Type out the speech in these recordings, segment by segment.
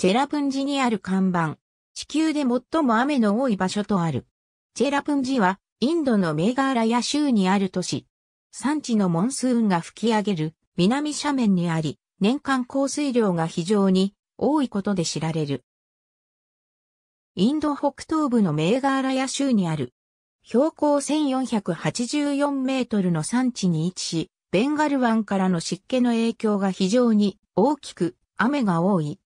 チェラプンジにある看板。地球で最も雨の多い場所とある。チェラプンジは、インドのメーガーラヤ州にある都市。産地のモンスーンが吹き上げる南斜面にあり、年間降水量が非常に多いことで知られる。インド北東部のメーガーラヤ州にある。標高1484メートルの山地に位置し、ベンガル湾からの湿気の影響が非常に大きく雨が多い。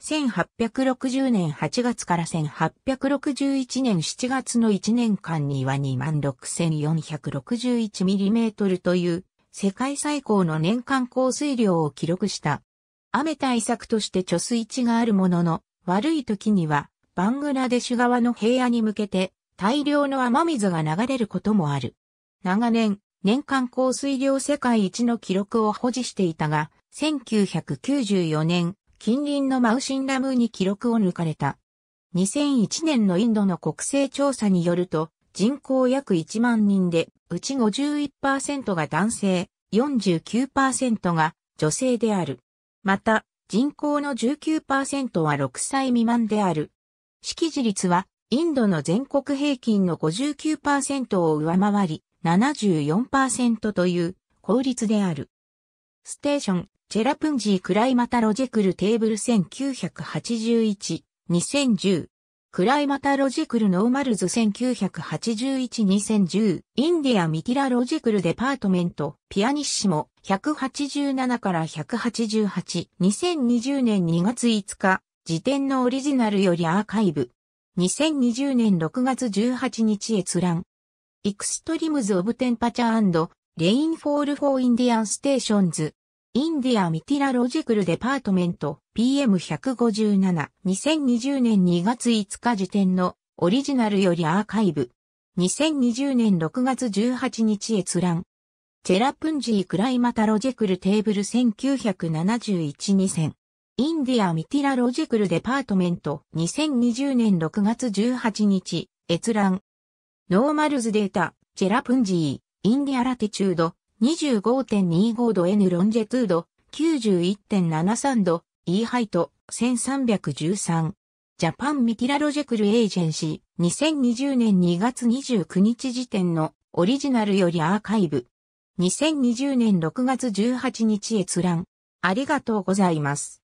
1860年8月から1861年7月の1年間には 26,461mm という世界最高の年間降水量を記録した。雨対策として貯水池があるものの、悪い時にはバングラデシュ側の平野に向けて大量の雨水が流れることもある。長年、年間降水量世界一の記録を保持していたが、1994年、近隣のマウシンラムーに記録を抜かれた。2001年のインドの国勢調査によると、人口約1万人で、うち51%が男性、49%が女性である。また、人口の19%は6歳未満である。識字率は、インドの全国平均の59%を上回り、74%という、効率である。ステーション、チェラプンジー・クライマタ・ロジェクル・テーブル1981、2010。クライマタ・ロジェクル・ノーマルズ1981、2010。インディア・ミティラ・ロジェクル・デパートメント、ピアニッシモ、187から188、2020年2月5日。辞典のオリジナルよりアーカイブ。2020年6月18日閲覧。エクストリムズ・オブ・テンパチャーレインフォール・フォー・インディアン・ステーションズ。インディア・ミティラ・ロジクル・デパートメント PM157 2020年2月5日時点のオリジナルよりアーカイブ2020年6月18日閲覧チェラプンジー・クライマタ・ロジクル・テーブル1971-2000インディア・ミティラ・ロジクル・デパートメント2020年6月18日閲覧ノーマルズデータチェラプンジーインディア・ラテチュード25.25度 N ロンジェトゥード、91.73度 E ハイト、1313。ジャパンミティラロジェクルエージェンシー、2020年2月29日時点のオリジナルよりアーカイブ。2020年6月18日閲覧。ありがとうございます。